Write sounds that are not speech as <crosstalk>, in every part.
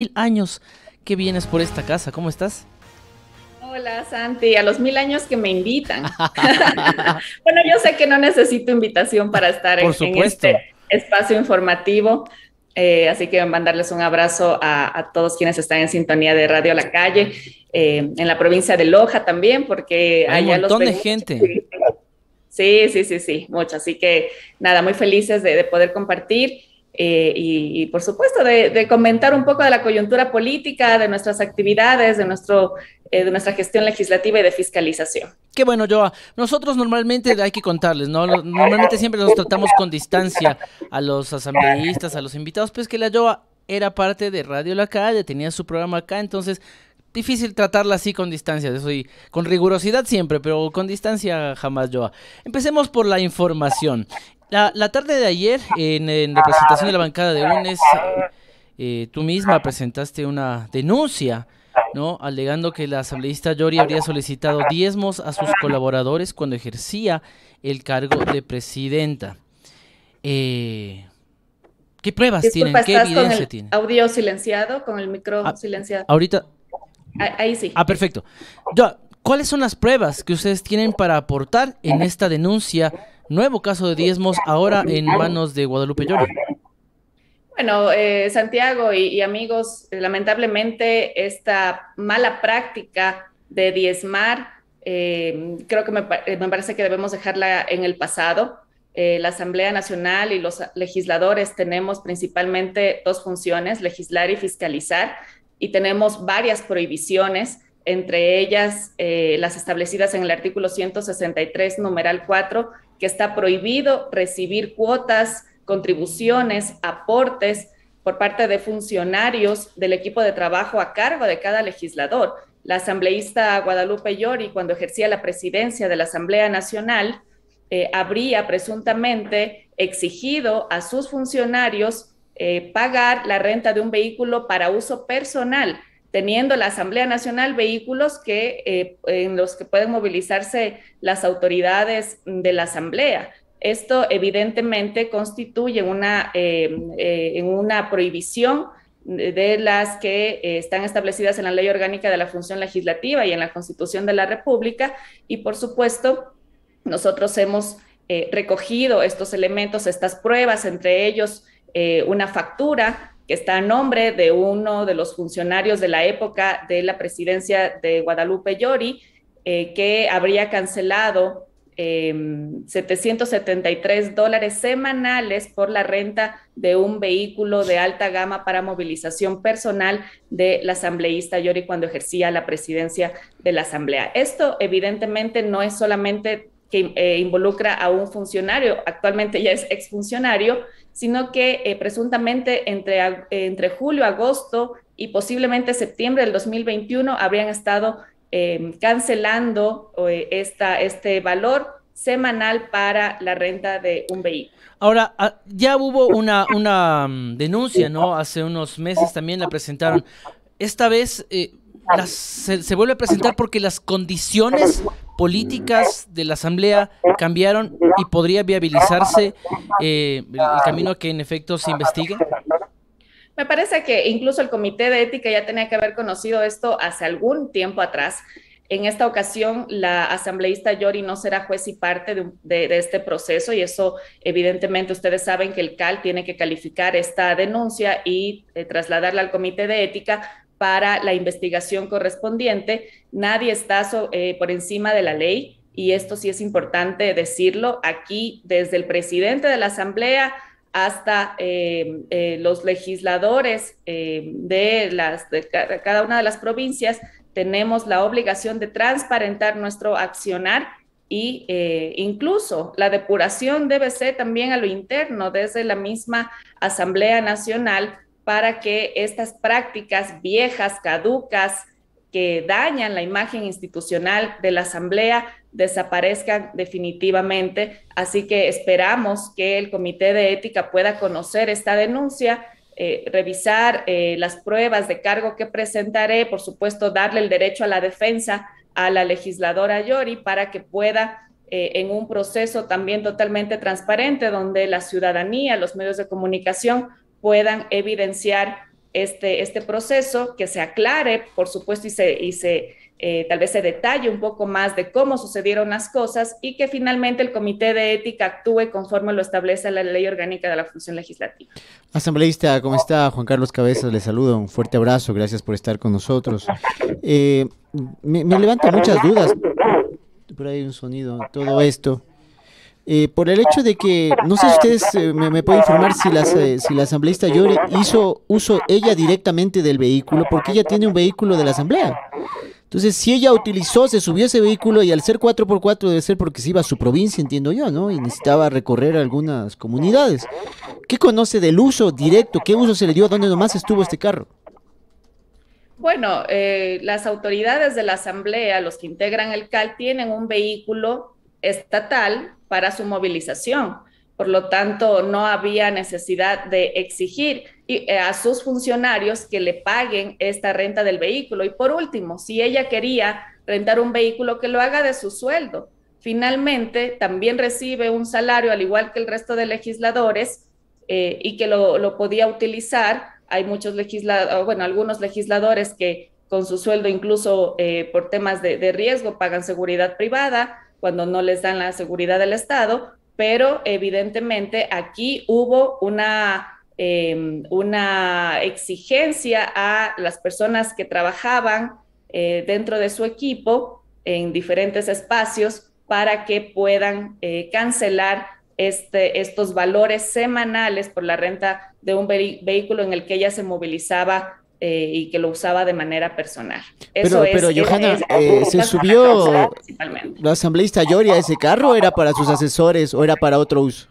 mil años que vienes por esta casa. ¿Cómo estás? Hola Santi, a los mil años que me invitan. <laughs> bueno, yo sé que no necesito invitación para estar en, este espacio informativo, eh, así que mandarles un abrazo a, todos quienes están en sintonía de Radio La Calle, eh, en la provincia de Loja también, porque hay allá un montón de gente. Sí, sí, sí, sí, mucho. Así que nada, muy felices de, de poder compartir eh, y, por supuesto de, comentar un poco de la coyuntura política, de nuestras actividades, de, nuestro, eh, de nuestra gestión legislativa y de fiscalización. Qué bueno, Joa. Nosotros normalmente, hay que contarles, ¿no? Normalmente siempre nos tratamos con distancia a los asambleístas, a los invitados, pues que la Joa era parte de Radio La Calle, tenía su programa acá, entonces difícil tratarla así con distancia, eso y con rigurosidad siempre, pero con distancia jamás, Joa. Empecemos por la información. La, tarde de ayer, en, representación de la bancada de UNES, eh, eh, tú misma presentaste una denuncia, ¿no? Alegando que la asambleísta Yori habría solicitado diezmos a sus colaboradores cuando ejercía el cargo de presidenta. Eh, ¿Qué pruebas tienen? ¿Qué evidencia tienen? Audio silenciado, con el micro ah, silenciado. Ahorita. Ahí, sí. Ah, perfecto. ¿Cuáles son las pruebas que ustedes tienen para aportar en esta denuncia Nuevo caso de diezmos ahora en manos de Guadalupe Llorio. Bueno, eh, Santiago y, amigos, lamentablemente esta mala práctica de diezmar, eh, creo que eh, me, parece que debemos dejarla en el pasado. la Asamblea Nacional y los legisladores tenemos principalmente dos funciones, legislar y fiscalizar, y tenemos varias prohibiciones entre ellas las establecidas en el artículo 163, numeral 4, que está prohibido recibir cuotas, contribuciones, aportes por parte de funcionarios del equipo de trabajo a cargo de cada legislador. La asambleísta Guadalupe Llori, cuando ejercía la presidencia de la Asamblea Nacional, eh, habría presuntamente exigido a sus funcionarios eh, pagar la renta de un vehículo para uso personal teniendo la Asamblea Nacional vehículos que, eh, en los que pueden movilizarse las autoridades de la Asamblea. Esto evidentemente constituye una, eh, eh, una prohibición de las que están establecidas en la Ley Orgánica de la Función Legislativa y en la Constitución de la República. Y por supuesto, nosotros hemos recogido estos elementos, estas pruebas, entre ellos una factura que está a nombre de uno de los funcionarios de la época de la presidencia de Guadalupe Yori eh, que habría cancelado 773 em, dólares semanales por la renta de un vehículo de alta gama para movilización personal de la asambleísta Yori cuando ejercía la presidencia de la asamblea. Esto evidentemente no es solamente que eh, involucra a un funcionario, actualmente ya es exfuncionario, sino que eh, presuntamente entre, entre julio, agosto y posiblemente septiembre del 2021 habrían estado em, cancelando eh, esta, este valor semanal para la renta de un vehículo. Ahora, ah, ya hubo una, una mm, denuncia, ¿no? Hace unos meses también la presentaron. Esta vez eh, se, vuelve a presentar porque las condiciones políticas de la Asamblea cambiaron y podría viabilizarse eh, el camino que en efecto se investigue? Me parece que incluso el Comité de Ética ya tenía que haber conocido esto hace algún tiempo atrás. En esta ocasión, la asambleísta Yori no será juez y parte de, este proceso y eso, evidentemente, ustedes saben que el CAL tiene que calificar esta denuncia y eh, trasladarla al Comité de Ética para la investigación correspondiente. Nadie está eh, por encima de la ley y esto sí es importante decirlo. Aquí, desde el presidente de la Asamblea hasta eh, eh, los legisladores de, las, cada una de las provincias, tenemos la obligación de transparentar nuestro accionar y incluso la depuración debe ser también a lo interno, desde la misma Asamblea Nacional, para que estas prácticas viejas, caducas, que dañan la imagen institucional de la Asamblea desaparezcan definitivamente. Así que esperamos que el Comité de Ética pueda conocer esta denuncia, eh, revisar eh, las pruebas de cargo que presentaré, por supuesto, darle el derecho a la defensa a la legisladora Yori para que pueda eh, en un proceso también totalmente transparente donde la ciudadanía, los medios de comunicación puedan evidenciar este, este proceso, que se aclare, por supuesto, y se, y se eh, tal vez se detalle un poco más de cómo sucedieron las cosas y que finalmente el Comité de Ética actúe conforme lo establece la Ley Orgánica de la Función Legislativa. Asambleísta, ¿cómo está? Juan Carlos Cabezas, le saludo, un fuerte abrazo, gracias por estar con nosotros. Eh, me, me levanta muchas dudas, por ahí un sonido, todo esto. Eh, por el hecho de que, no sé si ustedes eh, me, pueden informar si, la eh, si la asambleísta Yori hizo uso ella directamente del vehículo, porque ella tiene un vehículo de la asamblea. Entonces, si ella utilizó, se subió ese vehículo y al ser 4x4 debe ser porque se iba a su provincia, entiendo yo, ¿no? Y necesitaba recorrer algunas comunidades. ¿Qué conoce del uso directo? ¿Qué uso se le dio? ¿Dónde nomás estuvo este carro? Bueno, las autoridades de la Asamblea, los que integran el CAL, tienen un vehículo estatal para su movilización. Por lo tanto, no había necesidad de exigir eh, a sus funcionarios que le paguen esta renta del vehículo. Y por último, si ella quería rentar un vehículo, que lo haga de su sueldo. Finalmente, también recibe un salario, al igual que el resto de legisladores, eh, y que lo, podía utilizar. Hay muchos legisladores, bueno, algunos legisladores que con su sueldo, incluso eh, por temas de riesgo, pagan seguridad privada cuando no les dan la seguridad del Estado, pero evidentemente aquí hubo una, em, una exigencia a las personas que trabajaban eh, dentro de su equipo en diferentes espacios para que puedan eh, cancelar este, estos valores semanales por la renta de un vehículo en el que ella se movilizaba eh, y que lo usaba de manera personal. pero, eh, Johanna, eh, se subió la asambleísta a ¿ese carro era para sus asesores o era para otro uso?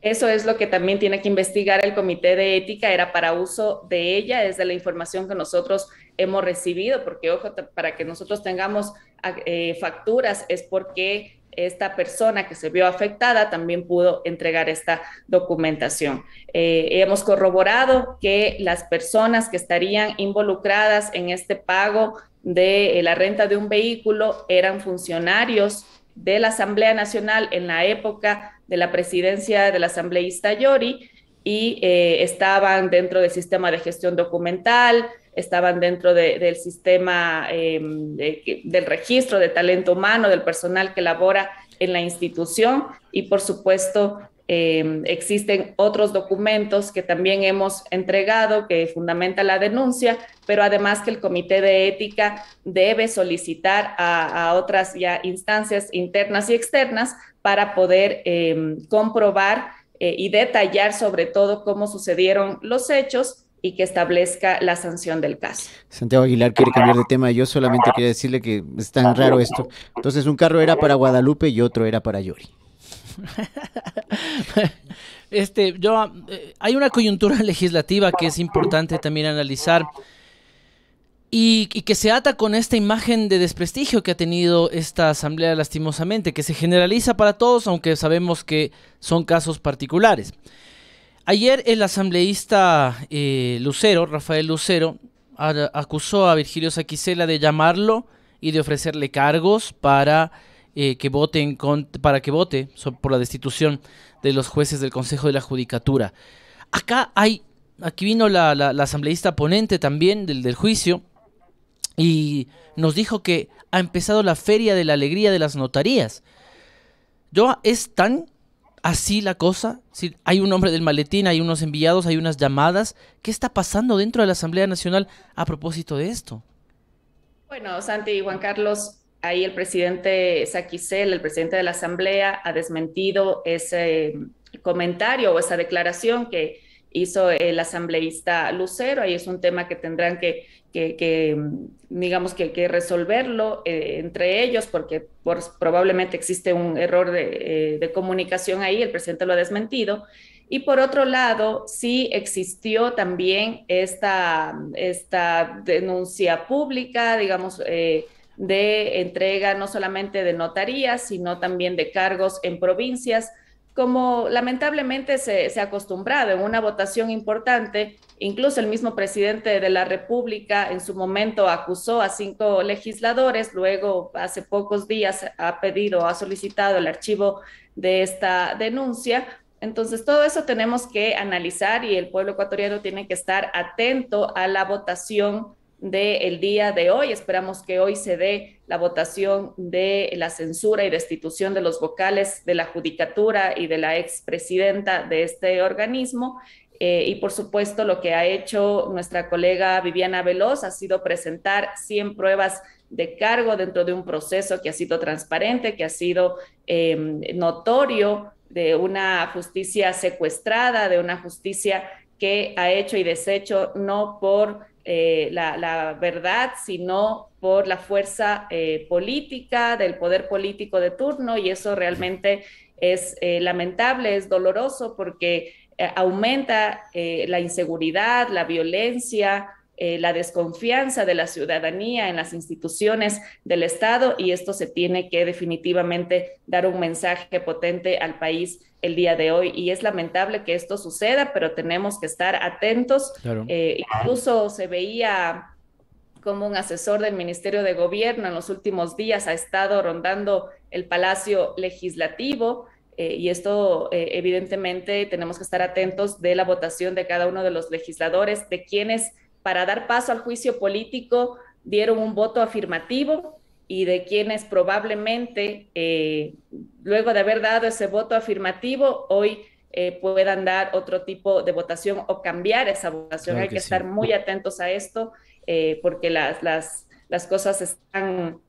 Eso es lo que también tiene que investigar el comité de ética, era para uso de ella, es de la información que nosotros hemos recibido, porque ojo, para que nosotros tengamos ah, facturas es porque esta persona que se vio afectada también pudo entregar esta documentación. Eh, hemos corroborado que las personas que estarían involucradas en este pago de eh, la renta de un vehículo eran funcionarios de la Asamblea Nacional en la época de la presidencia del asambleísta Yori y eh, estaban dentro del sistema de gestión documental, estaban dentro del sistema em, del registro de talento humano, del personal que labora en la institución y por supuesto em, existen otros documentos que también hemos entregado que fundamenta la denuncia, pero además que el comité de ética debe solicitar a, otras ya instancias internas y externas para poder em, comprobar eh, y detallar sobre todo cómo sucedieron los hechos y que establezca la sanción del caso. Santiago Aguilar quiere cambiar de tema, yo solamente quería decirle que es tan raro esto. Entonces un carro era para Guadalupe y otro era para Yori. <laughs> este, yo, eh, hay una coyuntura <laughs> legislativa que es importante también analizar y, que se ata con esta imagen de desprestigio que ha tenido esta asamblea lastimosamente, que se generaliza para todos, aunque sabemos que son casos particulares. Ayer el asambleísta eh, Lucero, Rafael Lucero, acusó a Virgilio Saquicela de llamarlo y de ofrecerle cargos para eh, que para que vote por la destitución de los jueces del Consejo de la Judicatura. Acá hay, aquí vino la, asambleísta ponente también del, del juicio y nos dijo que ha empezado la feria de la alegría de las notarías. Yo es tan así la cosa? Si hay un hombre del maletín, hay unos enviados, hay unas llamadas. ¿Qué está pasando dentro de la Asamblea Nacional a propósito de esto? Bueno, Santi y Juan Carlos, ahí el presidente Saquicel, el presidente de la Asamblea, ha desmentido ese eh, comentario o esa declaración que hizo el asambleísta Lucero. Ahí es un tema que tendrán que, mm, digamos, que, resolverlo eh, entre ellos, porque probablemente existe un error eh, de, comunicación ahí, el presidente lo ha desmentido. Y por otro lado, sí existió también esta, denuncia pública, digamos, eh, de entrega no solamente de notarías, sino también de cargos en provincias como lamentablemente se, ha acostumbrado en una votación importante, incluso el mismo presidente de la República en su momento acusó a cinco legisladores, luego hace pocos días ha pedido, ha solicitado el archivo de esta denuncia. Entonces, todo eso tenemos que analizar y el pueblo ecuatoriano tiene que estar atento a la votación del día de hoy. Esperamos que hoy se dé la votación de la censura y destitución de los vocales de la Judicatura y de la expresidenta de este organismo. Eh, y por supuesto, lo que ha hecho nuestra colega Viviana Veloz ha sido presentar 100 pruebas de cargo dentro de un proceso que ha sido transparente, que ha sido em, notorio de una justicia secuestrada, de una justicia que ha hecho y deshecho no por eh, la, verdad, sino por la fuerza eh, política, del poder político de turno, y eso realmente es eh, lamentable, es doloroso porque aumenta la inseguridad, la violencia, eh, la desconfianza de la ciudadanía en las instituciones del Estado y esto se tiene que definitivamente dar un mensaje potente al país el día de hoy. Y es lamentable que esto suceda, pero tenemos que estar atentos. Eh, incluso se veía como un asesor del Ministerio de Gobierno en los últimos días ha estado rondando el Palacio Legislativo. Eh, y esto, evidentemente, tenemos que estar atentos de la votación de cada uno de los legisladores, de quienes para dar paso al juicio político dieron un voto afirmativo y de quienes probablemente, eh, luego de haber dado ese voto afirmativo, hoy eh, puedan dar otro tipo de votación o cambiar esa votación. Hay que, estar muy atentos a esto eh, porque las, las, las cosas están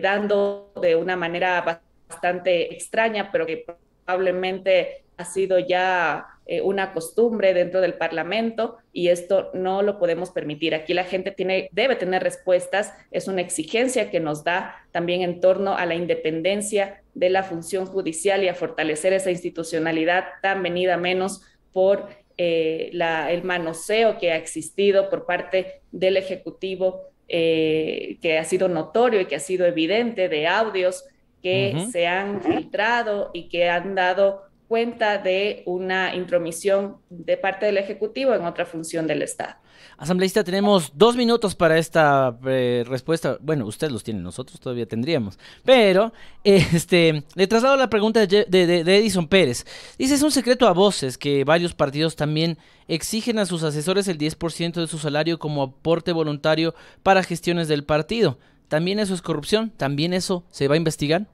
dando de una manera bastante extraña, pero que probablemente ha sido ya eh, una costumbre dentro del Parlamento y esto no lo podemos permitir. Aquí la gente tiene, debe tener respuestas, es una exigencia que nos da también en torno a la independencia de la función judicial y a fortalecer esa institucionalidad tan venida menos por eh, el manoseo que ha existido por parte del Ejecutivo, eh, que ha sido notorio y que ha sido evidente de audios que se han filtrado y que han dado cuenta de una intromisión de parte del Ejecutivo en otra función del Estado. Asambleísta, tenemos dos minutos para esta eh, respuesta. Bueno, usted los tiene, nosotros todavía tendríamos. Pero, <laughs> este, le traslado la pregunta de, de, Edison Pérez. Dice, es un secreto a voces que varios partidos también exigen a sus asesores el 10% de su salario como aporte voluntario para gestiones del partido. ¿También eso es corrupción? ¿También eso se va a investigar?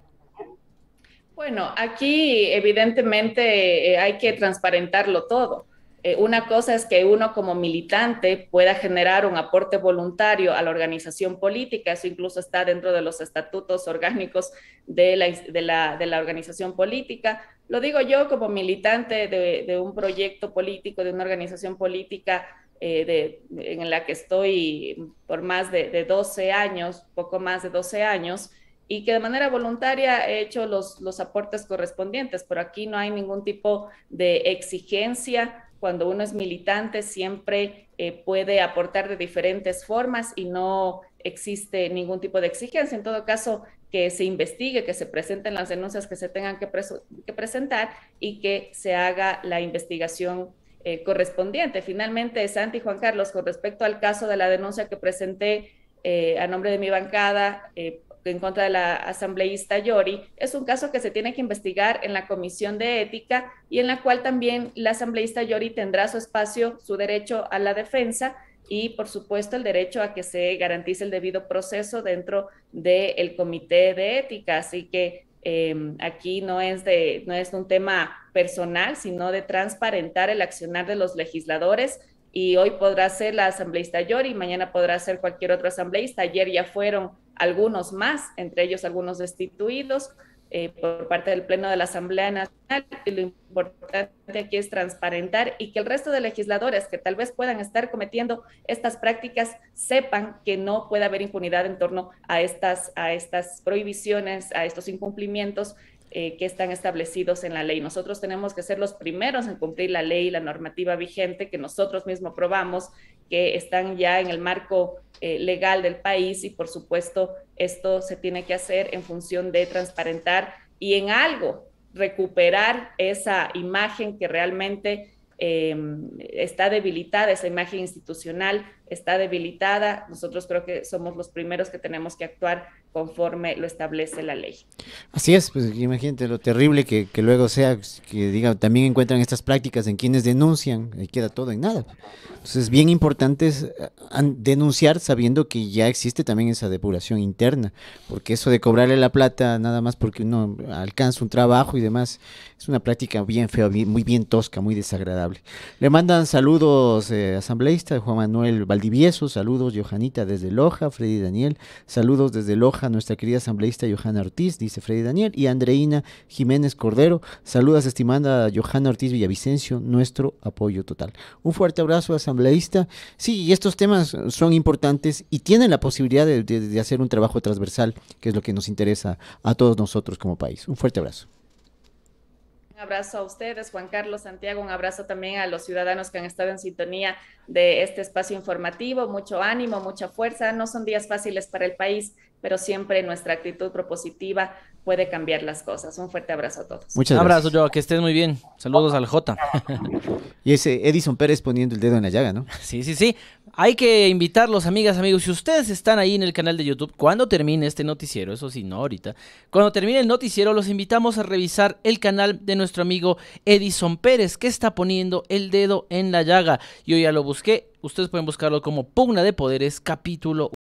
Bueno, aquí evidentemente eh, hay que transparentarlo todo. Eh, una cosa es que uno como militante pueda generar un aporte voluntario a la organización política, eso incluso está dentro de los estatutos orgánicos de la, organización política. Lo digo yo como militante de, un proyecto político, de una organización política eh, en la que estoy por más de, 12 años, poco más de 12 años y que de manera voluntaria he hecho los, los aportes correspondientes, pero aquí no hay ningún tipo de exigencia. Cuando uno es militante siempre eh, puede aportar de diferentes formas y no existe ningún tipo de exigencia. En todo caso, que se investigue, que se presenten las denuncias que se tengan que, presentar y que se haga la investigación eh, correspondiente. Finalmente, Santi Juan Carlos, con respecto al caso de la denuncia que presenté eh, a nombre de mi bancada en contra de la asambleísta Yori, es un caso que se tiene que investigar en la Comisión de Ética y en la cual también la asambleísta Yori tendrá su espacio, su derecho a la defensa y, por supuesto, el derecho a que se garantice el debido proceso dentro del Comité de Ética. Así que em, aquí no es, de, no es un tema personal, sino de transparentar el accionar de los legisladores y hoy podrá ser la asambleísta Yori, mañana podrá ser cualquier otro asambleísta. Ayer ya fueron algunos más, entre ellos algunos destituidos eh, por parte del Pleno de la Asamblea Nacional. Y lo importante aquí es transparentar y que el resto de legisladores que tal vez puedan estar cometiendo estas prácticas sepan que no puede haber impunidad en torno a estas, a estas prohibiciones, a estos incumplimientos eh, que están establecidos en la ley. Nosotros tenemos que ser los primeros en cumplir la ley, y la normativa vigente que nosotros mismos probamos, que están ya en el marco eh, legal del país y por supuesto esto se tiene que hacer en función de transparentar y en algo recuperar esa imagen que realmente eh, está debilitada, esa imagen institucional está debilitada, nosotros creo que somos los primeros que tenemos que actuar conforme lo establece la ley. Así es, pues imagínate lo terrible que, luego sea, pues, que diga, también encuentran estas prácticas en quienes denuncian, ahí queda todo en nada. Entonces, es bien importante denunciar sabiendo que ya existe también esa depuración interna, porque eso de cobrarle la plata nada más porque uno alcanza un trabajo y demás, es una práctica bien fea, muy bien tosca, muy desagradable. Le mandan saludos eh, asambleísta Juan Manuel Valdivieso, saludos Johanita desde Loja, Freddy Daniel, saludos desde Loja, nuestra querida asambleísta Johanna Ortiz, dice Freddy Daniel, y Andreina Jiménez Cordero, saludas estimada Johanna Ortiz Villavicencio, nuestro apoyo total. Un fuerte abrazo asambleísta, sí, y estos temas son importantes y tienen la posibilidad de hacer un trabajo transversal, que es lo que nos interesa a todos nosotros como país. Un fuerte abrazo. Un abrazo a ustedes, Juan Carlos Santiago, un abrazo también a los ciudadanos que han estado en sintonía de este espacio informativo. Mucho ánimo, mucha fuerza. No son días fáciles para el país, pero siempre nuestra actitud propositiva puede cambiar las cosas. Un fuerte abrazo a todos. Muchas gracias. abrazo, yo, que estés muy bien. Saludos al J. y ese Edison Pérez poniendo el dedo en la llaga, ¿no? <laughs> Sí, sí, sí. Hay que invitarlos, amigas, amigos. Si ustedes están ahí en el canal de YouTube, cuando termine este noticiero, eso sí, no ahorita, cuando termine el noticiero, los invitamos a revisar el canal de nuestro amigo Edison Pérez, que está poniendo el dedo en la llaga. Yo ya lo busqué. Ustedes pueden buscarlo como Pugna de Poderes, capítulo 1.